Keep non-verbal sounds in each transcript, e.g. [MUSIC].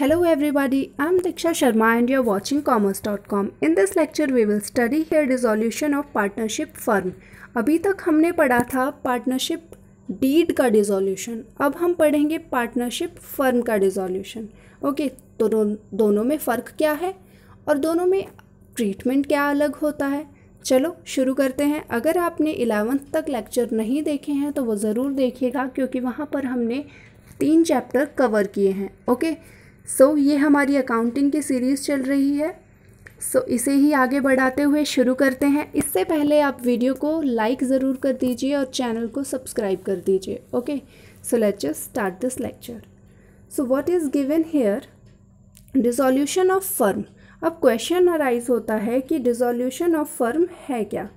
Hello everybody, I'm Diksha Sharma and you're watching commerce.com. In this lecture we will study here dissolution of partnership firm. अभी तक हमने पढ़ा था partnership deed का डिज़ोल्यूशन अब हम पढ़ेंगे पार्टनरशिप फर्म का डिज़ोल्यूशन ओके तो दो, दोनों में फ़र्क क्या है और दोनों में ट्रीटमेंट क्या अलग होता है चलो शुरू करते हैं अगर आपने इलेवंथ तक लेक्चर नहीं देखे हैं तो वो ज़रूर देखिएगा क्योंकि वहाँ पर हमने तीन चैप्टर कवर किए हैं ओके सो so, ये हमारी अकाउंटिंग की सीरीज़ चल रही है सो so, इसे ही आगे बढ़ाते हुए शुरू करते हैं इससे पहले आप वीडियो को लाइक ज़रूर कर दीजिए और चैनल को सब्सक्राइब कर दीजिए okay so let's just start this lecture so what is given here dissolution of firm अब क्वेश्चन अराइज होता है कि डिसोल्यूशन ऑफ फर्म है क्या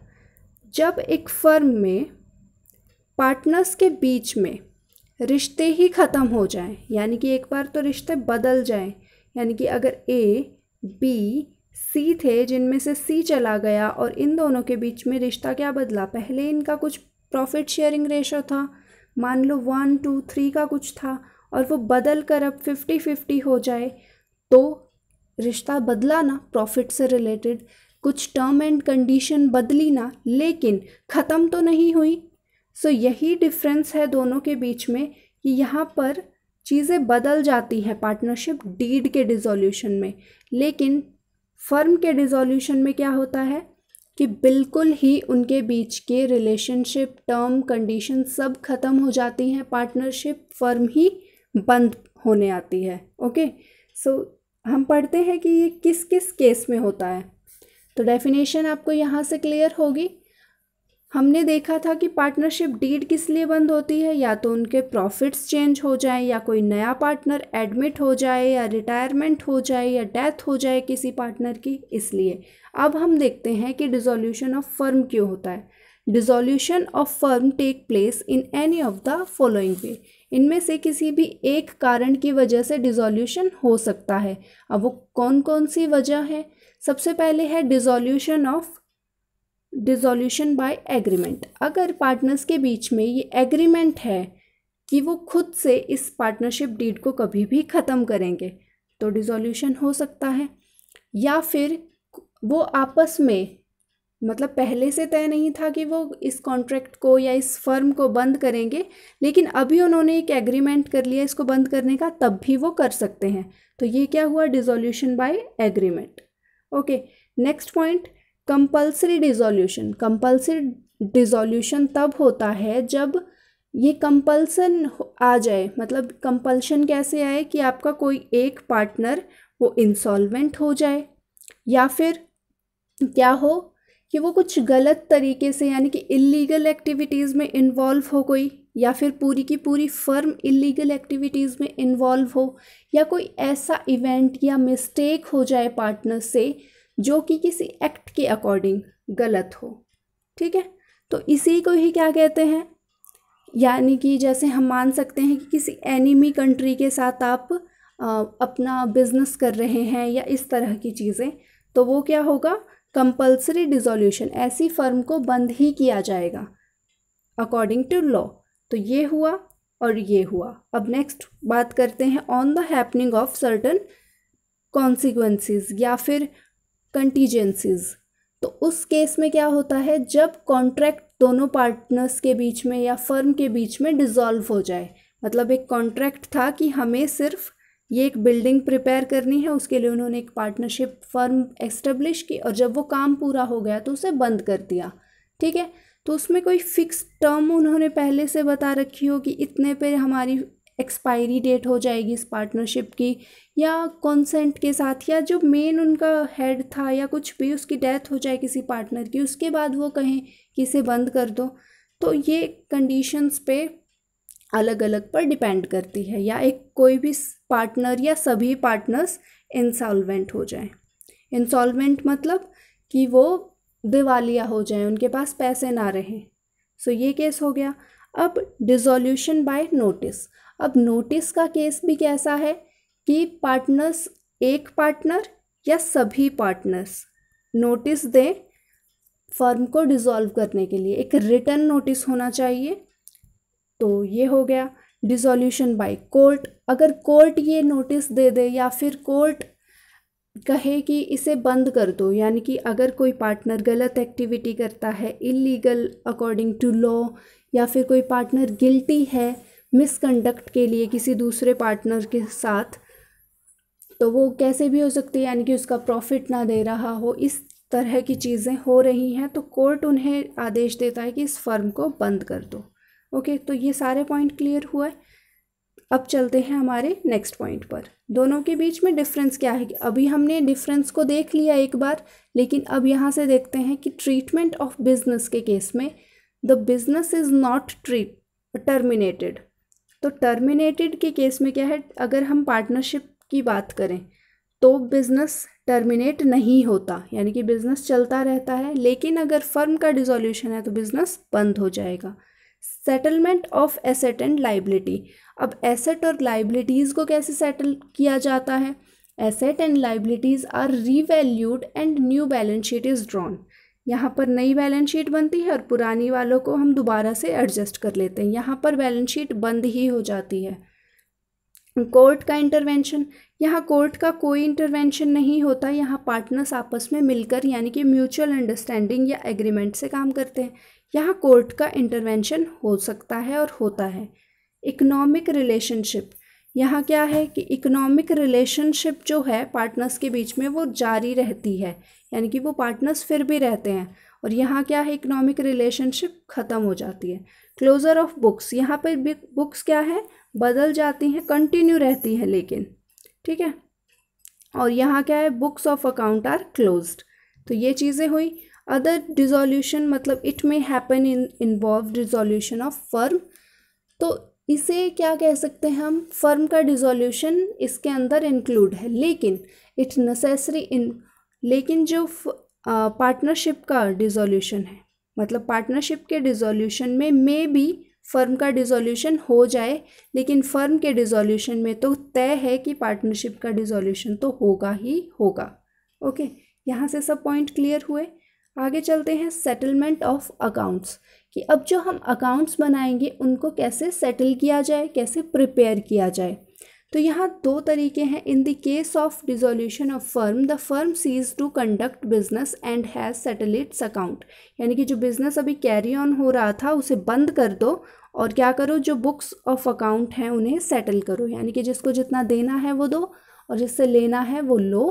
जब एक फर्म में पार्टनर्स के बीच में रिश्ते ही ख़त्म हो जाएं यानी कि एक बार तो रिश्ते बदल जाएं यानी कि अगर ए बी सी थे जिनमें से सी चला गया और इन दोनों के बीच में रिश्ता क्या बदला पहले इनका कुछ प्रॉफिट शेयरिंग रेशो था मान लो वन टू थ्री का कुछ था और वो बदल कर अब फिफ्टी फिफ्टी हो जाए तो रिश्ता बदला ना प्रॉफिट से रिलेटेड कुछ टर्म एंड कंडीशन बदली ना लेकिन ख़त्म तो नहीं हुई सो so, यही डिफरेंस है दोनों के बीच में कि यहाँ पर चीज़ें बदल जाती हैं पार्टनरशिप डीड के डिज़ोल्यूशन में लेकिन फर्म के डिज़ोल्यूशन में क्या होता है कि बिल्कुल ही उनके बीच के रिलेशनशिप टर्म कंडीशन सब ख़त्म हो जाती हैं पार्टनरशिप फर्म ही बंद होने आती है ओके सो so, हम पढ़ते हैं कि ये किस किस केस में होता है तो डेफिनेशन आपको यहाँ से क्लियर होगी हमने देखा था कि पार्टनरशिप डीड किस लिए बंद होती है या तो उनके प्रॉफिट्स चेंज हो जाएं या कोई नया पार्टनर एडमिट हो जाए या रिटायरमेंट हो जाए या डेथ हो जाए किसी पार्टनर की इसलिए अब हम देखते हैं कि डिजोल्यूशन ऑफ फर्म क्यों होता है dissolution of firm take place in any of the following way इनमें से किसी भी एक कारण की वजह से डिजोल्यूशन हो सकता है अब वो कौन कौन सी वजह है सबसे पहले है dissolution of dissolution by agreement अगर पार्टनर्स के बीच में ये एग्रीमेंट है कि वो खुद से इस पार्टनरशिप डीड को कभी भी ख़त्म करेंगे तो डिज़ोल्यूशन हो सकता है या फिर वो आपस में मतलब पहले से तय नहीं था कि वो इस कॉन्ट्रैक्ट को या इस फर्म को बंद करेंगे लेकिन अभी उन्होंने एक एग्रीमेंट कर लिया इसको बंद करने का तब भी वो कर सकते हैं तो ये क्या हुआ dissolution by agreement okay next point compulsory dissolution compulsory dissolution तब होता है जब ये कंपल्सन आ जाए मतलब कंपल्शन कैसे आए कि आपका कोई एक पार्टनर वो इंसॉल्वेंट हो जाए या फिर क्या हो कि वो कुछ गलत तरीके से यानी कि इलीगल एक्टिविटीज़ में इन्वॉल्व हो कोई या फिर पूरी की पूरी फर्म इलीगल एक्टिविटीज़ में इन्वॉल्व हो या कोई ऐसा इवेंट या मिस्टेक हो जाए पार्टनर से जो कि किसी एक्ट के अकॉर्डिंग गलत हो ठीक है तो इसी को ही क्या कहते हैं यानी कि जैसे हम मान सकते हैं कि किसी एनिमी कंट्री के साथ आप अपना बिजनेस कर रहे हैं या इस तरह की चीज़ें तो वो क्या होगा कंपलसरी डिजोल्यूशन ऐसी फर्म को बंद ही किया जाएगा अकॉर्डिंग टू लॉ तो ये हुआ और ये हुआ अब नेक्स्ट बात करते हैं on the happening of certain consequences या फिर कंटीजेंसीज़ तो उस केस में क्या होता है जब कॉन्ट्रैक्ट दोनों पार्टनर्स के बीच में या फर्म के बीच में डिज़ोल्व हो जाए मतलब एक कॉन्ट्रैक्ट था कि हमें सिर्फ ये एक बिल्डिंग प्रिपेयर करनी है उसके लिए उन्होंने एक पार्टनरशिप फर्म एस्टेब्लिश की और जब वो काम पूरा हो गया तो उसे बंद कर दिया ठीक है तो उसमें कोई फिक्स टर्म उन्होंने पहले से बता रखी हो कि इतने पे हमारी एक्सपायरी डेट हो जाएगी इस पार्टनरशिप की या कॉन्सेंट के साथ या जो मेन उनका हेड था या कुछ भी उसकी डेथ हो जाए किसी पार्टनर की उसके बाद वो कहें कि इसे बंद कर दो तो ये कंडीशंस पे अलग अलग पर डिपेंड करती है या एक कोई भी पार्टनर या सभी पार्टनर्स इंसॉल्वेंट हो जाएं इंसॉल्वेंट मतलब कि वो दिवालिया हो जाएं उनके पास पैसे ना रहें सो so ये केस हो गया अब डिसोल्यूशन बाय नोटिस अब नोटिस का केस भी कैसा है कि पार्टनर्स एक पार्टनर या सभी पार्टनर्स नोटिस दें फर्म को डिज़ोल्व करने के लिए एक रिटर्न नोटिस होना चाहिए तो ये हो गया डिसॉल्यूशन बाय कोर्ट अगर कोर्ट ये नोटिस दे दे या फिर कोर्ट कहे कि इसे बंद कर दो यानी कि अगर कोई पार्टनर गलत एक्टिविटी करता है इलीगल अकॉर्डिंग टू लॉ या फिर कोई पार्टनर गिल्टी है मिसकंडक्ट के लिए किसी दूसरे पार्टनर के साथ तो वो कैसे भी हो सकती है यानी कि उसका प्रॉफिट ना दे रहा हो इस तरह की चीज़ें हो रही हैं तो कोर्ट उन्हें आदेश देता है कि इस फर्म को बंद कर दो ओके तो ये सारे पॉइंट क्लियर हुआ है अब चलते हैं हमारे नेक्स्ट पॉइंट पर दोनों के बीच में डिफरेंस क्या है अभी हमने डिफरेंस को देख लिया एक बार लेकिन अब यहाँ से देखते हैं कि ट्रीटमेंट ऑफ बिजनेस के केस में the business is not treat terminated तो टर्मिनेटेड के केस में क्या है अगर हम पार्टनरशिप की बात करें तो बिज़नेस टर्मिनेट नहीं होता यानी कि बिज़नेस चलता रहता है लेकिन अगर फर्म का डिजोल्यूशन है तो बिज़नेस बंद हो जाएगा settlement of asset and liability अब एसेट और लाइबिलिटीज़ को कैसे सेटल किया जाता है asset and liabilities are revalued and new balance sheet is drawn यहाँ पर नई बैलेंस शीट बनती है और पुरानी वालों को हम दोबारा से एडजस्ट कर लेते हैं यहाँ पर बैलेंस शीट बंद ही हो जाती है कोर्ट का इंटरवेंशन यहाँ कोर्ट का कोई इंटरवेंशन नहीं होता यहाँ पार्टनर्स आपस में मिलकर यानी कि म्यूचुअल अंडरस्टैंडिंग या एग्रीमेंट से काम करते हैं यहाँ कोर्ट का इंटरवेंशन हो सकता है और होता है इकोनॉमिक रिलेशनशिप यहाँ क्या है कि इकोनॉमिक रिलेशनशिप जो है पार्टनर्स के बीच में वो जारी रहती है यानी कि वो पार्टनर्स फिर भी रहते हैं और यहाँ क्या है इकोनॉमिक रिलेशनशिप ख़त्म हो जाती है क्लोज़र ऑफ बुक्स यहाँ पर बुक्स क्या है बदल जाती हैं कंटिन्यू रहती हैं लेकिन ठीक है और यहाँ क्या है books of account are close तो ये चीज़ें हुई अदर डिजोल्यूशन मतलब it may happen in involve dissolution of firm तो इसे क्या कह सकते हैं हम फर्म का डिज़ोल्यूशन इसके अंदर इंक्लूड है लेकिन इट्स नेसेसरी इन लेकिन जो पार्टनरशिप का डिज़ोल्यूशन है मतलब पार्टनरशिप के डिजोल्यूशन में मे भी फर्म का डिजोल्यूशन हो जाए लेकिन फर्म के डिजोल्यूशन में तो तय है कि पार्टनरशिप का डिजोल्यूशन तो होगा ही होगा ओके यहाँ से सब पॉइंट क्लियर हुए आगे चलते हैं सेटलमेंट ऑफ अकाउंट्स कि अब जो हम अकाउंट्स बनाएंगे उनको कैसे सेटल किया जाए कैसे प्रिपेयर किया जाए तो यहाँ दो तरीके हैं in the case of dissolution of firm the firm cease to conduct business and has settle its account यानी कि जो बिज़नेस अभी कैरी ऑन हो रहा था उसे बंद कर दो और क्या करो जो बुक्स ऑफ अकाउंट हैं उन्हें सेटल करो यानी कि जिसको जितना देना है वो दो और जिससे लेना है वो लो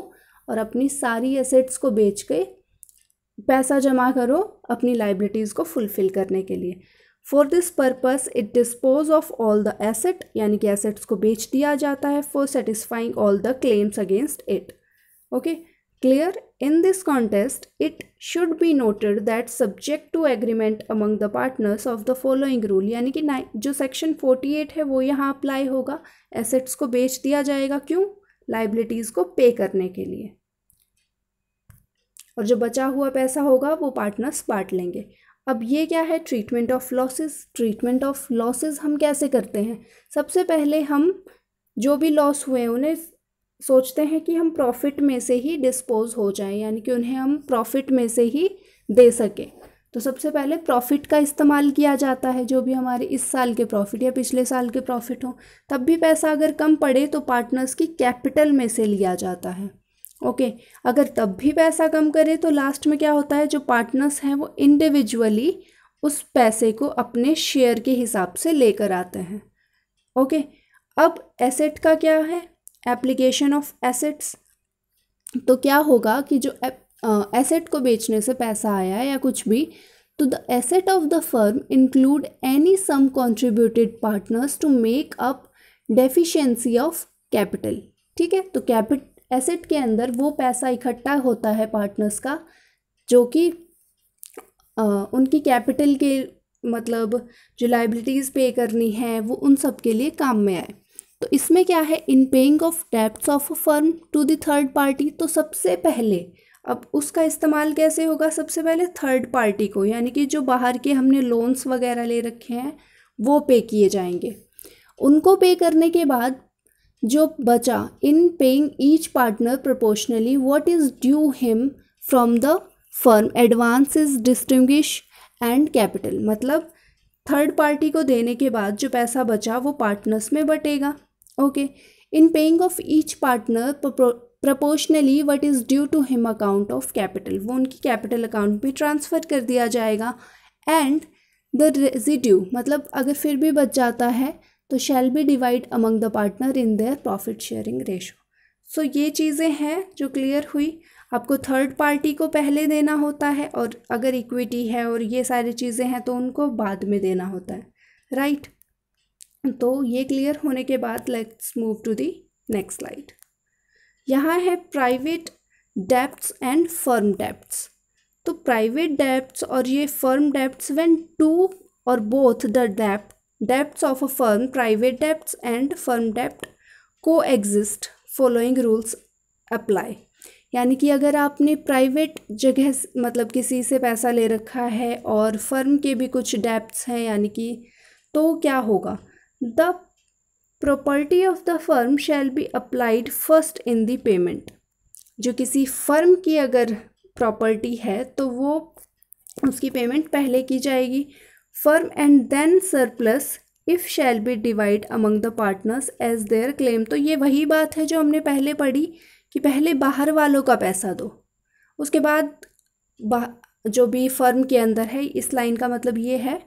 और अपनी सारी एसेट्स को बेच के पैसा जमा करो अपनी लाइबिलिटीज़ को फुलफ़िल करने के लिए for this purpose it dispose of all the asset यानी कि एसेट्स को बेच दिया जाता है for satisfying all the claims against it okay clear in this contest it should be noted that subject to agreement among the partners of the following rule यानी कि जो सेक्शन फोर्टी एट है वो यहाँ अप्लाई होगा assets को बेच दिया जाएगा क्यों लाइबिलिटीज़ को पे करने के लिए और जो बचा हुआ पैसा होगा वो पार्टनर्स बांट लेंगे अब ये क्या है treatment of losses treatment of losses हम कैसे करते हैं सबसे पहले हम जो भी लॉस हुए हैं उन्हें सोचते हैं कि हम प्रॉफिट में से ही डिस्पोज हो जाए यानी कि उन्हें हम प्रॉफिट में से ही दे सकें तो सबसे पहले प्रॉफिट का इस्तेमाल किया जाता है जो भी हमारे इस साल के प्रॉफिट या पिछले साल के प्रॉफिट हों तब भी पैसा अगर कम पड़े तो पार्टनर्स की कैपिटल में से लिया जाता है ओके okay, अगर तब भी पैसा कम करे तो लास्ट में क्या होता है जो पार्टनर्स हैं वो इंडिविजुअली उस पैसे को अपने शेयर के हिसाब से लेकर आते हैं ओके okay, अब एसेट का क्या है एप्लीकेशन ऑफ एसेट्स तो क्या होगा कि जो एसेट को बेचने से पैसा आया या कुछ भी तो the asset of the firm include any sum contributed partners to make up deficiency of capital ठीक है तो कैपिट एसेट के अंदर वो पैसा इकट्ठा होता है पार्टनर्स का जो कि उनकी कैपिटल के मतलब जो लाइबिलिटीज़ पे करनी है वो उन सब के लिए काम में आए तो इसमें क्या है इन पेइंग ऑफ डेप्ट of a firm to the third party तो सबसे पहले अब उसका इस्तेमाल कैसे होगा सबसे पहले थर्ड पार्टी को यानी कि जो बाहर के हमने लोन्स वगैरह ले रखे हैं वो पे किए जाएंगे उनको पे करने के बाद जो बचा in paying each partner proportionally is due him from the firm advance is distinguish and capital मतलब थर्ड पार्टी को देने के बाद जो पैसा बचा वो पार्टनर्स में बटेगा okay in paying of each partner proportionally what is due to him account of capital वो उनकी कैपिटल अकाउंट में ट्रांसफ़र कर दिया जाएगा एंड द रेजिड्यू मतलब अगर फिर भी बच जाता है तो shall be divide among the partner in their profit sharing ratio so ये चीज़ें हैं जो क्लियर हुई आपको थर्ड पार्टी को पहले देना होता है और अगर इक्विटी है और ये सारी चीज़ें हैं तो उनको बाद में देना होता है राइट right? तो ये क्लियर होने के बाद let's move to the next slide यहाँ है private debts and firm debts तो प्राइवेट डेप्ट्स और ये फर्म डेप्ट्स व्हेन टू और बोथ द डेप्ट debts of a firm private debts and firm debt coexist following rules apply यानी कि अगर आपने प्राइवेट जगह मतलब किसी से पैसा ले रखा है और फर्म के भी कुछ डेप्ट्स हैं यानी कि तो क्या होगा the property of the firm shall be applied first in the payment जो किसी फर्म की अगर प्रॉपर्टी है तो वो उसकी पेमेंट पहले की जाएगी firm and then surplus if shall be divide among the partners as their claim तो ये वही बात है जो हमने पहले पढ़ी कि पहले बाहर वालों का पैसा दो उसके बाद जो भी फर्म के अंदर है इस लाइन का मतलब ये है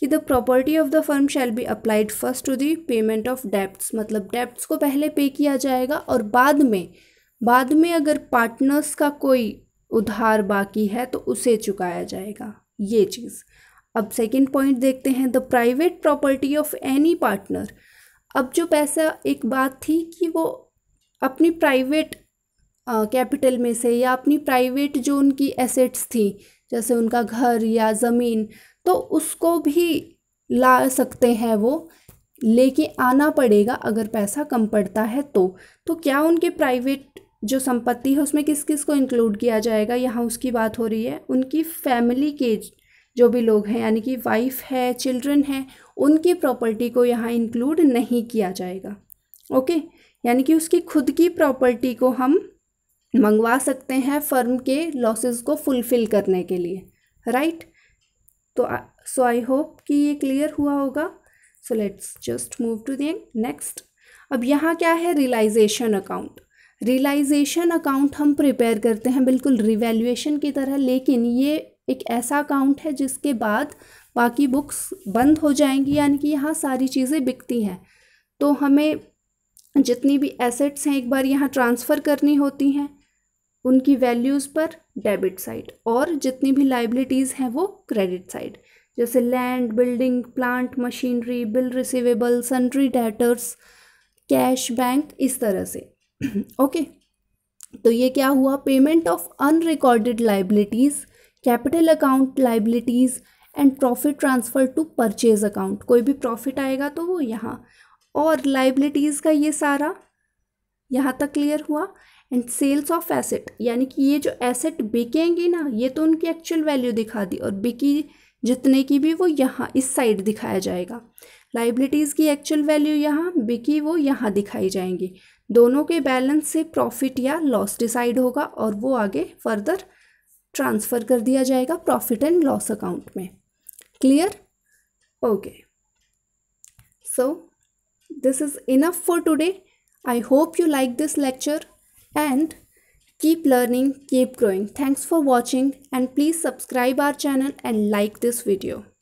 कि the property of the firm shall be applied first to the payment of debts मतलब डेप्ट्स को पहले पे किया जाएगा और बाद में बाद में अगर पार्टनर्स का कोई उधार बाकी है तो उसे चुकाया जाएगा ये चीज़ अब सेकंड पॉइंट देखते हैं the private property of any partner अब जो पैसा एक बात थी कि वो अपनी प्राइवेट कैपिटल में से या अपनी प्राइवेट जो उनकी एसेट्स थी जैसे उनका घर या ज़मीन तो उसको भी ला सकते हैं वो लेके आना पड़ेगा अगर पैसा कम पड़ता है तो तो क्या उनके प्राइवेट जो संपत्ति है उसमें किस किस को इंक्लूड किया जाएगा यहाँ उसकी बात हो रही है उनकी फैमिली के जो भी लोग हैं यानी कि वाइफ है चिल्ड्रन है उनकी प्रॉपर्टी को यहाँ इंक्लूड नहीं किया जाएगा ओके यानी कि उसकी खुद की प्रॉपर्टी को हम मंगवा सकते हैं फर्म के लॉसेस को फुलफ़िल करने के लिए राइट तो सो आई होप कि ये क्लियर हुआ होगा so let's just move to the next अब यहाँ क्या है रियलाइजेशन अकाउंट रियलाइजेशन अकाउंट हम प्रिपेयर करते हैं बिल्कुल रिवेल्युएशन की तरह लेकिन ये एक ऐसा अकाउंट है जिसके बाद बाकी बुक्स बंद हो जाएंगी यानी कि यहाँ सारी चीज़ें बिकती हैं तो हमें जितनी भी एसेट्स हैं एक बार यहाँ ट्रांसफ़र करनी होती हैं उनकी वैल्यूज़ पर डेबिट साइड और जितनी भी लाइबिलिटीज़ हैं वो क्रेडिट साइड जैसे land building plant machinery bill receivable sundry debtors cash bank इस तरह से ओके [CLEARS THROAT] okay. तो ये क्या हुआ payment of unrecorded liabilities capital account liabilities and profit transfer to purchase account कोई भी प्रॉफिट आएगा तो वो यहाँ और लाइबिलिटीज़ का ये सारा यहाँ तक क्लियर हुआ एंड सेल्स ऑफ एसेट यानी कि ये जो एसेट बिकेंगी ना ये तो उनकी एक्चुअल वैल्यू दिखा दी और बिकी जितने की भी वो यहाँ इस साइड दिखाया जाएगा लाइबिलिटीज़ की एक्चुअल वैल्यू यहाँ बिकी वो यहाँ दिखाई जाएंगी दोनों के बैलेंस से प्रॉफिट या लॉस डिसाइड होगा और वो आगे फर्दर ट्रांसफ़र कर दिया जाएगा प्रॉफिट एंड लॉस अकाउंट में clear okay so this is enough for today I hope you like this lecture and keep learning keep growing thanks for watching and please subscribe our channel and like this video